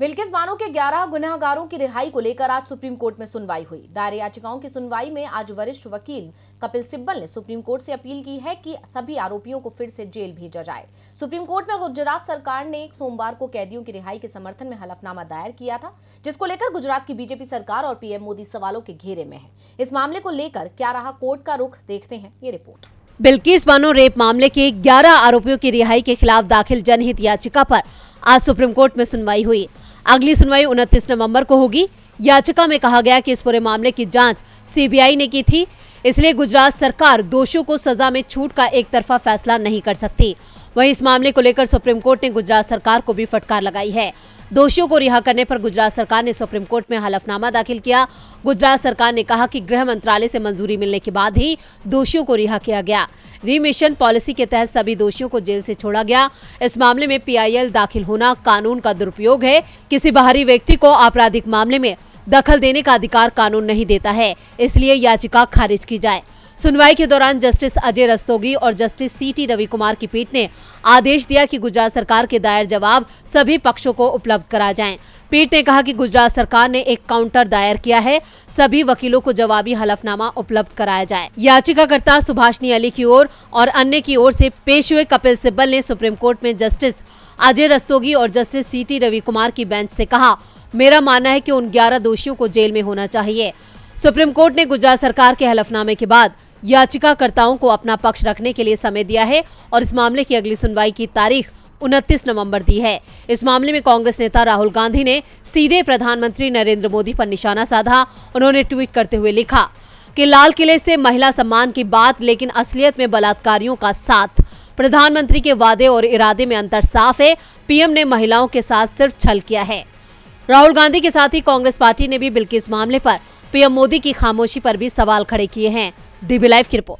बिल्किस बानो के 11 गुनाहगारों की रिहाई को लेकर आज सुप्रीम कोर्ट में सुनवाई हुई दायर याचिकाओं की सुनवाई में आज वरिष्ठ वकील कपिल सिब्बल ने सुप्रीम कोर्ट से अपील की है कि सभी आरोपियों को फिर से जेल भेजा जाए सुप्रीम कोर्ट में गुजरात सरकार ने एक सोमवार को कैदियों की रिहाई के समर्थन में हलफनामा दायर किया था जिसको लेकर गुजरात की बीजेपी सरकार और पीएम मोदी सवालों के घेरे में है इस मामले को लेकर क्या रहा कोर्ट का रुख देखते हैं ये रिपोर्ट बिल्किस बानो रेप मामले के ग्यारह आरोपियों की रिहाई के खिलाफ दाखिल जनहित याचिका आरोप आज सुप्रीम कोर्ट में सुनवाई हुई अगली सुनवाई उनतीस नवंबर को होगी याचिका में कहा गया कि इस पूरे मामले की जांच सीबीआई ने की थी इसलिए गुजरात सरकार दोषियों को सजा में छूट का एक तरफा फैसला नहीं कर सकती वहीं इस मामले को लेकर सुप्रीम कोर्ट ने गुजरात सरकार को भी फटकार लगाई है दोषियों को रिहा करने पर गुजरात सरकार ने सुप्रीम कोर्ट में हलफनामा दाखिल किया गुजरात सरकार ने कहा कि गृह मंत्रालय से मंजूरी मिलने के बाद ही दोषियों को रिहा किया गया रीमिशन पॉलिसी के तहत सभी दोषियों को जेल से छोड़ा गया इस मामले में पीआईएल दाखिल होना कानून का दुरुपयोग है किसी बाहरी व्यक्ति को आपराधिक मामले में दखल देने का अधिकार कानून नहीं देता है इसलिए याचिका खारिज की जाए सुनवाई के दौरान जस्टिस अजय रस्तोगी और जस्टिस सीटी रवि कुमार की पीठ ने आदेश दिया कि गुजरात सरकार के दायर जवाब सभी पक्षों को उपलब्ध कराए जाएं। पीठ ने कहा कि गुजरात सरकार ने एक काउंटर दायर किया है सभी वकीलों को जवाबी हलफनामा उपलब्ध कराया जाए याचिकाकर्ता सुभाषनी अली की ओर और अन्य की ओर से पेश हुए कपिल सिब्बल ने सुप्रीम कोर्ट में जस्टिस अजय रस्तोगी और जस्टिस टी रवि कुमार की बेंच से कहा मेरा मानना है कि उन ग्यारह दोषियों को जेल में होना चाहिए सुप्रीम कोर्ट ने गुजरात सरकार के हलफनामे के बाद याचिकाकर्ताओं को अपना पक्ष रखने के लिए समय दिया है और इस मामले की अगली सुनवाई की तारीख उनतीस नवंबर दी है इस मामले में कांग्रेस नेता राहुल गांधी ने सीधे प्रधानमंत्री नरेंद्र मोदी पर निशाना साधा उन्होंने ट्वीट करते हुए लिखा कि लाल किले से महिला सम्मान की बात लेकिन असलियत में बलात्कारियों का साथ प्रधानमंत्री के वादे और इरादे में अंतर साफ है पीएम ने महिलाओं के साथ सिर्फ छल किया है राहुल गांधी के साथ ही कांग्रेस पार्टी ने भी इस मामले आरोप पीएम मोदी की खामोशी पर भी सवाल खड़े किए हैं डीबी लाइव की रिपोर्ट